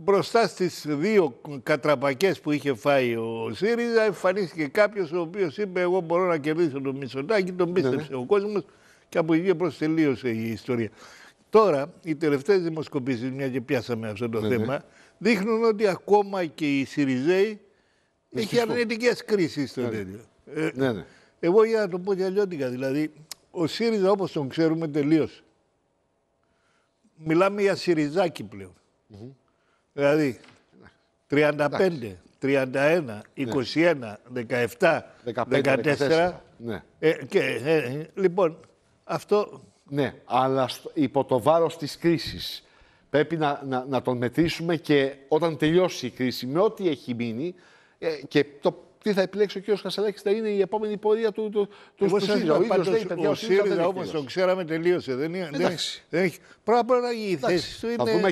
μπροστά στις δύο κατραπακές που είχε φάει ο ΣΥΡΙΖΑ εμφανίστηκε κάποιος ο οποίος είπε εγώ μπορώ να κερδίσω τον Μητσοτάκη, τον ναι, ναι. πίστεψε ναι. ο κόσμος και από εκεί προς τελείωσε η ιστορία. Τώρα, οι τελευταίες δημοσκοπήσεις, μια και πιάσαμε αυτό το ναι. ναι. θέμα, δείχνουν ότι ακόμα και οι ΣΥΡΙΖΑΙ έχει αρνητικές κρίσεις στο ναι. τέτοιο. Ε, ναι, Εγώ για να το πω και δηλαδή, ο ΣΥΡΙΖΑ όπως τον ξέρουμε τελείωσε. Μιλάμε για ΣΥΡΙΖΑΚΙ πλέον. Mm -hmm. Δηλαδή, 35, 31, 21, 17, 14. Ναι. ναι. Ε, ε, λοιπόν, αυτό... Ναι, αλλά υπό το βάρος της κρίσης. Πρέπει να, να, να τον μετρήσουμε και όταν τελειώσει η κρίση, με ό,τι έχει μείνει ε, και το τι θα επιλέξει ο κ. Χασαλάκης θα είναι η επόμενη πορεία του, του, του, Εγώ ΣΥΡΙΖΑ. Ο ο ΣΥΡΙΖΑ τον ξέραμε τελείωσε. Δεν, δεν, δεν έχει. όλα η θέση του είναι.